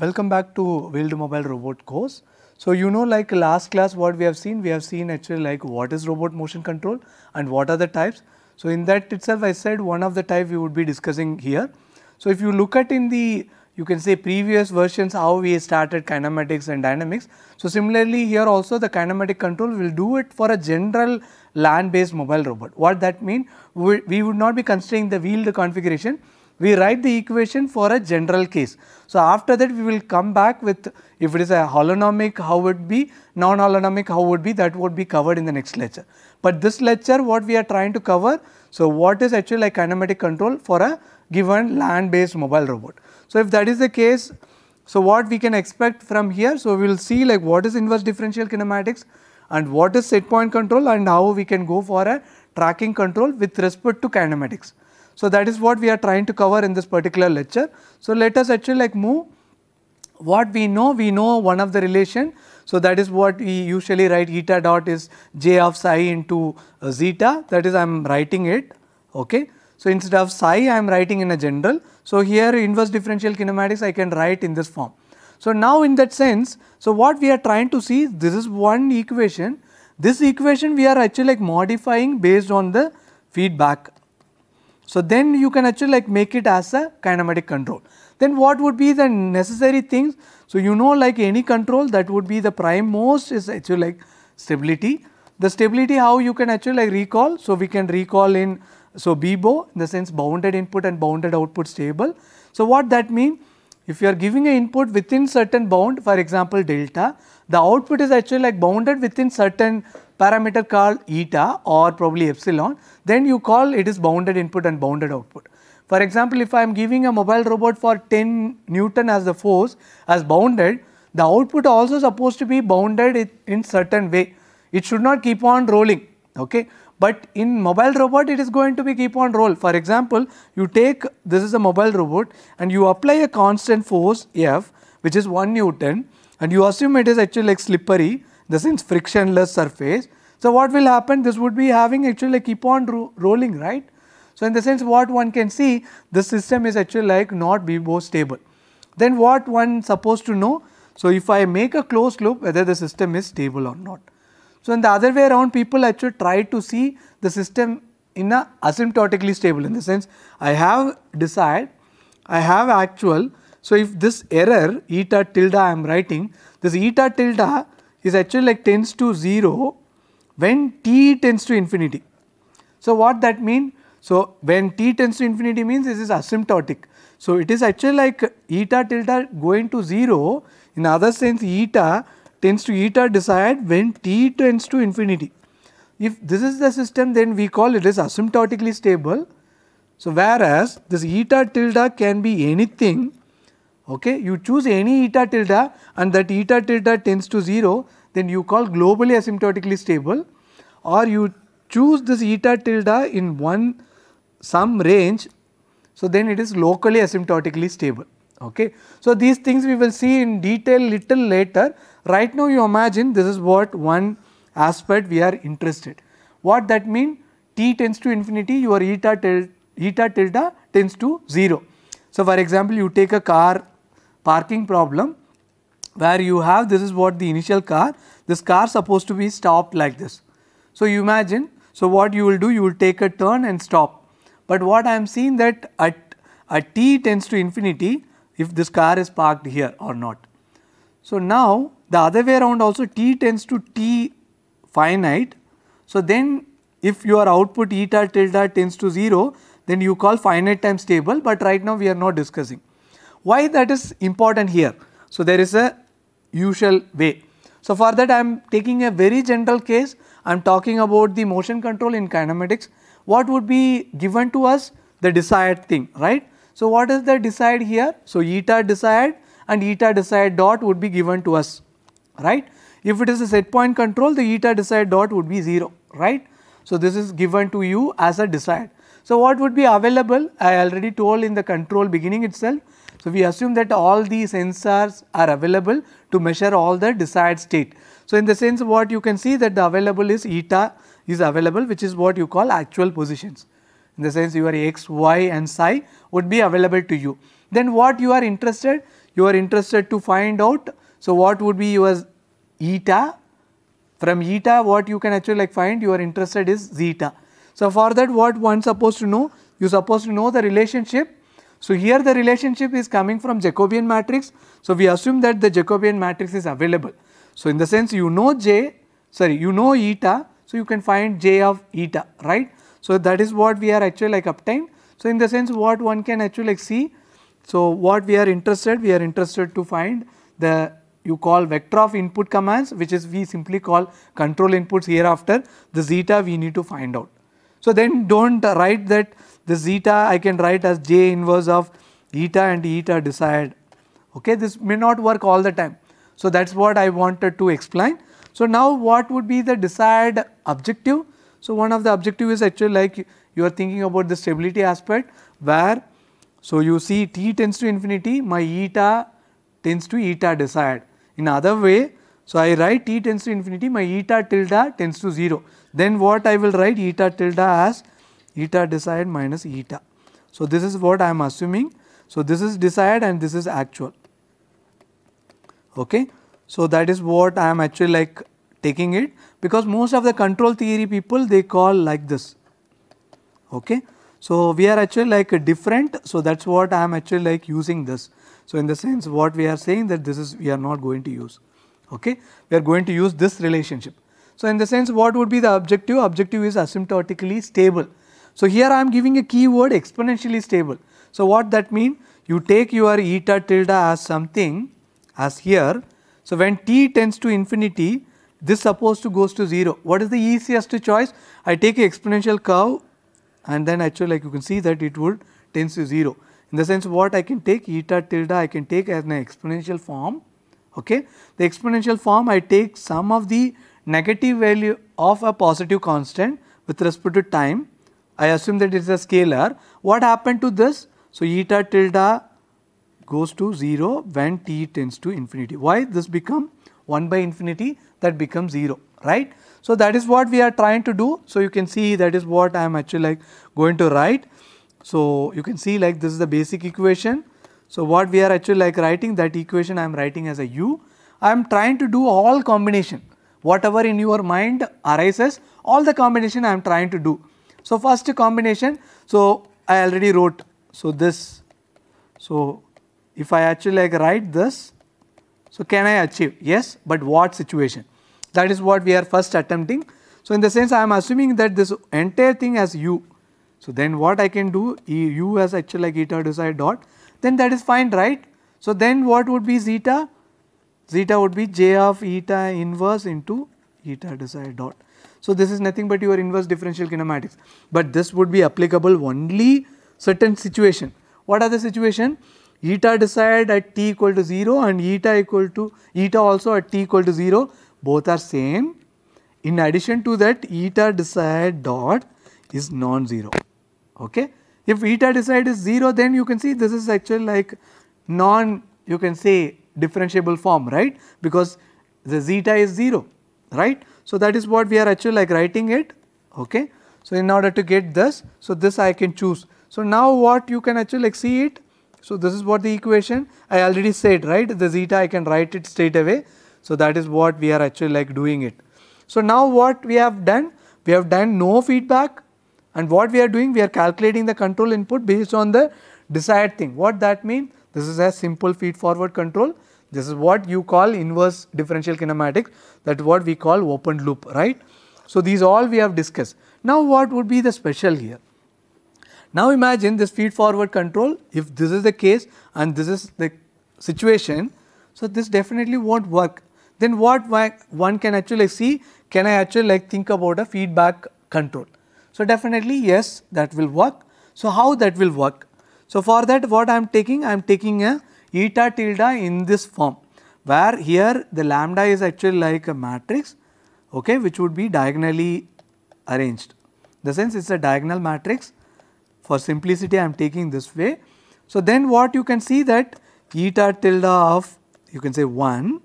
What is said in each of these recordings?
Welcome back to Build Mobile Robot course. So you know like last class what we have seen, we have seen actually like what is robot motion control and what are the types. So in that itself I said one of the type we would be discussing here. So if you look at in the you can say previous versions how we started kinematics and dynamics. So similarly here also the kinematic control will do it for a general land based mobile robot. What that mean? We, we would not be considering the wheeled configuration we write the equation for a general case. So, after that we will come back with if it is a holonomic how would be, non-holonomic how would be that would be covered in the next lecture. But this lecture what we are trying to cover, so what is actually like kinematic control for a given land based mobile robot. So, if that is the case, so what we can expect from here, so we will see like what is inverse differential kinematics and what is set point control and how we can go for a tracking control with respect to kinematics. So that is what we are trying to cover in this particular lecture. So let us actually like move what we know, we know one of the relation. So that is what we usually write eta dot is j of psi into uh, zeta that is I am writing it okay. So instead of psi I am writing in a general. So here inverse differential kinematics I can write in this form. So now in that sense, so what we are trying to see this is one equation. This equation we are actually like modifying based on the feedback so, then you can actually like make it as a kinematic control. Then what would be the necessary things? So, you know like any control that would be the prime most is actually like stability. The stability how you can actually like recall. So, we can recall in so BBO in the sense bounded input and bounded output stable. So, what that mean? If you are giving an input within certain bound, for example delta, the output is actually like bounded within certain parameter called eta or probably epsilon, then you call it is bounded input and bounded output. For example, if I am giving a mobile robot for 10 Newton as the force as bounded, the output also supposed to be bounded in certain way. It should not keep on rolling. Okay. But in mobile robot, it is going to be keep on roll. For example, you take this is a mobile robot and you apply a constant force F, which is 1 Newton, and you assume it is actually like slippery, the since frictionless surface. So, what will happen? This would be having actually like keep on ro rolling, right? So, in the sense what one can see, the system is actually like not more stable. Then what one supposed to know? So, if I make a closed loop whether the system is stable or not. So, in the other way around people actually try to see the system in a asymptotically stable in the sense I have desired, I have actual. So, if this error eta tilde I am writing, this eta tilde is actually like tends to 0 when t tends to infinity. So, what that mean? So, when t tends to infinity means this is asymptotic. So, it is actually like eta tilde going to 0 in other sense eta tends to eta desired when t tends to infinity. If this is the system then we call it is asymptotically stable. So, whereas this eta tilde can be anything, okay, you choose any eta tilde and that eta tilde tends to 0, then you call globally asymptotically stable or you choose this eta tilde in one some range, so then it is locally asymptotically stable. Okay. So, these things we will see in detail little later, Right now you imagine this is what one aspect we are interested. What that mean? t tends to infinity your eta, eta tilde tends to 0. So, for example, you take a car parking problem where you have this is what the initial car, this car supposed to be stopped like this. So, you imagine, so what you will do, you will take a turn and stop. But what I am seeing that at, at t tends to infinity, if this car is parked here or not. So, now the other way around also T tends to T finite. So, then if your output eta tilde tends to 0, then you call finite time stable, but right now we are not discussing. Why that is important here? So, there is a usual way. So, for that I am taking a very general case, I am talking about the motion control in kinematics. What would be given to us? The desired thing, right? So, what is the desired here? So, eta desired and eta desired dot would be given to us right. If it is a set point control the eta desired dot would be 0 right. So, this is given to you as a desired. So, what would be available I already told in the control beginning itself. So, we assume that all the sensors are available to measure all the desired state. So, in the sense what you can see that the available is eta is available which is what you call actual positions. In the sense your x, y and psi would be available to you. Then what you are interested? You are interested to find out so, what would be your eta? From eta what you can actually like find you are interested is zeta. So, for that what one supposed to know? You are supposed to know the relationship. So, here the relationship is coming from Jacobian matrix. So, we assume that the Jacobian matrix is available. So, in the sense you know j sorry you know eta. So, you can find j of eta right. So, that is what we are actually like obtained. So, in the sense what one can actually like see. So, what we are interested we are interested to find the you call vector of input commands which is we simply call control inputs hereafter the zeta we need to find out. So then do not write that the zeta I can write as j inverse of eta and eta desired okay this may not work all the time. So that is what I wanted to explain. So now what would be the desired objective? So one of the objective is actually like you are thinking about the stability aspect where so you see t tends to infinity my eta tends to eta desired in other way, so I write t tends to infinity, my eta tilde tends to 0. Then what I will write eta tilde as eta desired minus eta. So this is what I am assuming. So this is desired and this is actual. Okay. So that is what I am actually like taking it because most of the control theory people they call like this. Okay. So we are actually like different. So that's what I am actually like using this. So, in the sense what we are saying that this is we are not going to use, okay? we are going to use this relationship. So, in the sense what would be the objective? Objective is asymptotically stable. So, here I am giving a keyword exponentially stable. So, what that mean? You take your eta tilde as something as here. So, when t tends to infinity, this supposed to goes to 0. What is the easiest choice? I take an exponential curve and then actually like you can see that it would tends to 0. In the sense what I can take eta tilde I can take as an exponential form. Okay. The exponential form I take sum of the negative value of a positive constant with respect to time. I assume that it is a scalar. What happened to this? So, eta tilde goes to 0 when t tends to infinity. Why this become 1 by infinity that becomes 0 right. So, that is what we are trying to do. So, you can see that is what I am actually like going to write. So, you can see like this is the basic equation. So, what we are actually like writing that equation I am writing as a u. I am trying to do all combination whatever in your mind arises all the combination I am trying to do. So, first combination. So, I already wrote. So, this. So, if I actually like write this. So, can I achieve? Yes, but what situation? That is what we are first attempting. So, in the sense I am assuming that this entire thing as u. So, then what I can do e, u as actually like eta desired dot then that is fine right. So, then what would be zeta? Zeta would be j of eta inverse into eta desired dot. So, this is nothing but your inverse differential kinematics, but this would be applicable only certain situation. What are the situation? Eta desired at t equal to 0 and eta equal to eta also at t equal to 0 both are same. In addition to that eta desired dot is non-zero okay. If eta decide is 0 then you can see this is actually like non you can say differentiable form right because the zeta is 0 right. So, that is what we are actually like writing it okay. So, in order to get this so this I can choose. So, now what you can actually like see it so, this is what the equation I already said right the zeta I can write it straight away. So, that is what we are actually like doing it. So, now what we have done we have done no feedback and what we are doing? We are calculating the control input based on the desired thing. What that mean? This is a simple feed forward control. This is what you call inverse differential kinematics. That is what we call open loop, right? So, these all we have discussed. Now, what would be the special here? Now, imagine this feed forward control, if this is the case and this is the situation, so this definitely won't work. Then what one can actually see, can I actually like think about a feedback control? So, definitely yes that will work. So, how that will work? So, for that what I am taking? I am taking a eta tilde in this form where here the lambda is actually like a matrix okay, which would be diagonally arranged. The sense it is a diagonal matrix for simplicity I am taking this way. So, then what you can see that eta tilde of you can say 1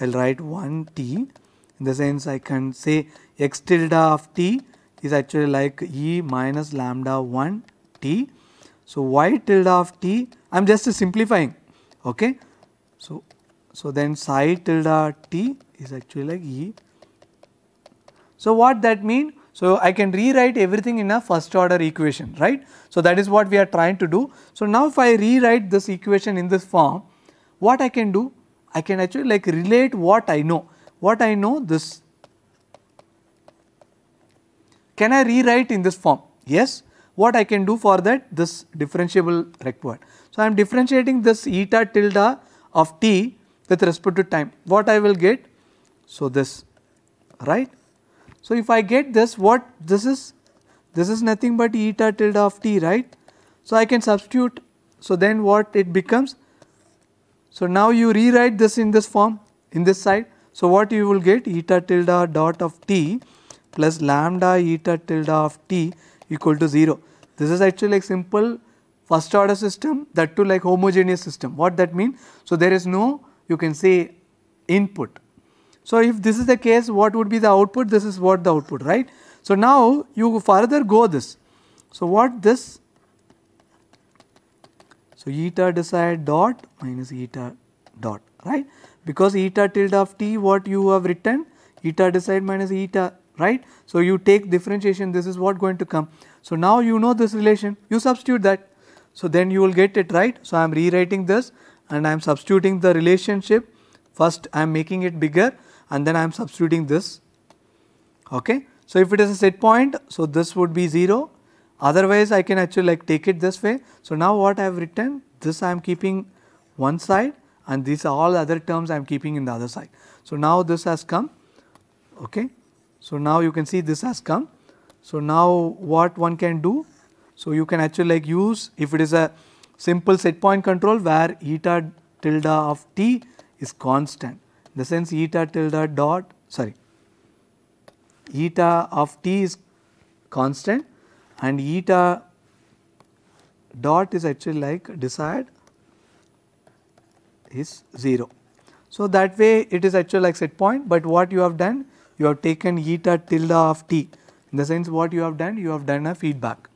I will write 1 t in the sense I can say x tilde of t is actually like E minus lambda 1 t. So, y tilde of t I am just simplifying. Okay. So, so then psi tilde t is actually like E. So, what that mean? So, I can rewrite everything in a first order equation right. So, that is what we are trying to do. So, now if I rewrite this equation in this form what I can do? I can actually like relate what I know. What I know this can I rewrite in this form? Yes. What I can do for that? This differentiable required. So, I am differentiating this eta tilde of t with respect to time. What I will get? So, this right. So, if I get this what this is? This is nothing but eta tilde of t right. So, I can substitute. So, then what it becomes? So, now you rewrite this in this form in this side. So, what you will get eta tilde dot of t plus lambda eta tilde of t equal to 0. This is actually like simple first order system that too like homogeneous system. What that mean? So, there is no you can say input. So, if this is the case what would be the output? This is what the output right. So, now you further go this. So, what this? So, eta decide dot minus eta dot right because eta tilde of t what you have written eta decide minus eta right. So, you take differentiation this is what going to come. So, now you know this relation you substitute that. So, then you will get it right. So, I am rewriting this and I am substituting the relationship first I am making it bigger and then I am substituting this. Okay. So, if it is a set point so this would be 0 otherwise I can actually like take it this way. So, now what I have written this I am keeping one side and these are all other terms I am keeping in the other side. So, now this has come okay. So, now you can see this has come. So, now what one can do? So, you can actually like use if it is a simple set point control where eta tilde of t is constant in the sense eta tilde dot sorry eta of t is constant and eta dot is actually like desired is 0. So, that way it is actually like set point, but what you have done you have taken eta tilde of t. In the sense what you have done? You have done a feedback.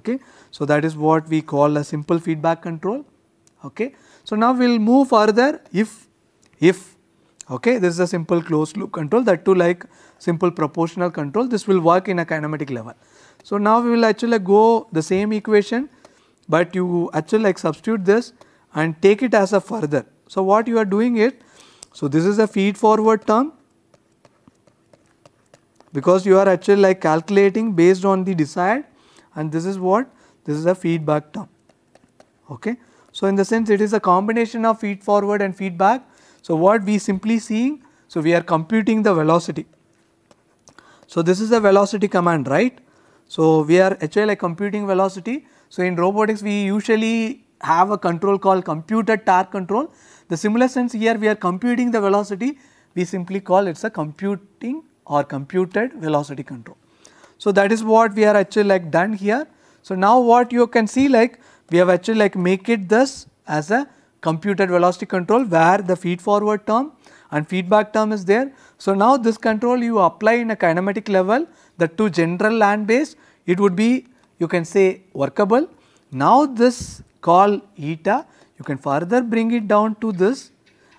Okay. So, that is what we call a simple feedback control. Okay. So, now we will move further if, if okay, this is a simple closed loop control that too like simple proportional control this will work in a kinematic level. So, now we will actually go the same equation but you actually like substitute this and take it as a further. So, what you are doing it, so this is a feed forward term because you are actually like calculating based on the desired and this is what this is a feedback term okay so in the sense it is a combination of feed forward and feedback so what we simply seeing so we are computing the velocity so this is the velocity command right so we are actually like computing velocity so in robotics we usually have a control called computed torque control the similar sense here we are computing the velocity we simply call it's a computing or computed velocity control. So that is what we are actually like done here. So now what you can see like we have actually like make it this as a computed velocity control where the feed forward term and feedback term is there. So now this control you apply in a kinematic level the two general land base it would be you can say workable. Now this call eta you can further bring it down to this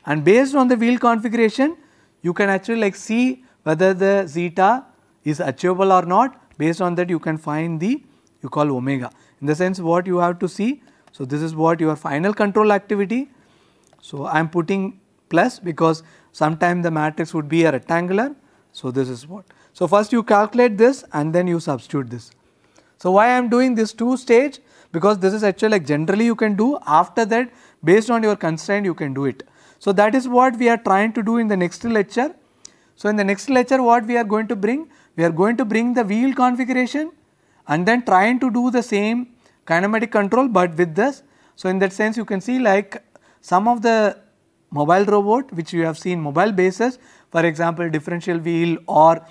and based on the wheel configuration you can actually like see whether the zeta is achievable or not based on that you can find the you call omega. In the sense what you have to see, so this is what your final control activity. So I am putting plus because sometimes the matrix would be a rectangular. So this is what. So first you calculate this and then you substitute this. So why I am doing this two stage because this is actually like generally you can do after that based on your constraint you can do it. So that is what we are trying to do in the next lecture. So, in the next lecture what we are going to bring? We are going to bring the wheel configuration and then trying to do the same kinematic control but with this. So, in that sense you can see like some of the mobile robot which you have seen mobile bases for example differential wheel or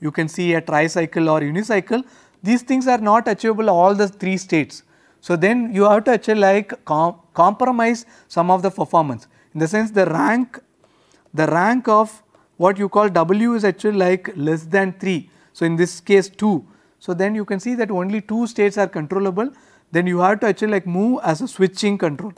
you can see a tricycle or unicycle these things are not achievable all the three states. So, then you have to actually like com compromise some of the performance in the sense the rank the rank of what you call W is actually like less than 3. So, in this case 2. So, then you can see that only 2 states are controllable then you have to actually like move as a switching control.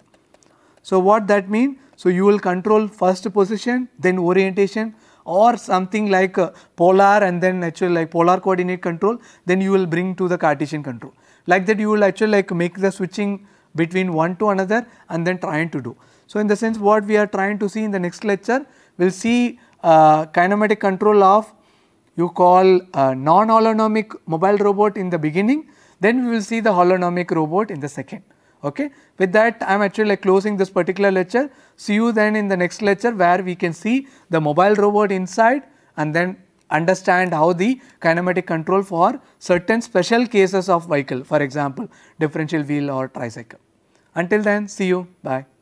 So, what that mean? So, you will control first position then orientation or something like polar and then actually like polar coordinate control then you will bring to the Cartesian control. Like that you will actually like make the switching between one to another and then trying to do. So, in the sense what we are trying to see in the next lecture we will see uh, kinematic control of you call uh, non-holonomic mobile robot in the beginning, then we will see the holonomic robot in the second. Okay. With that I am actually like closing this particular lecture. See you then in the next lecture where we can see the mobile robot inside and then understand how the kinematic control for certain special cases of vehicle for example differential wheel or tricycle. Until then see you bye.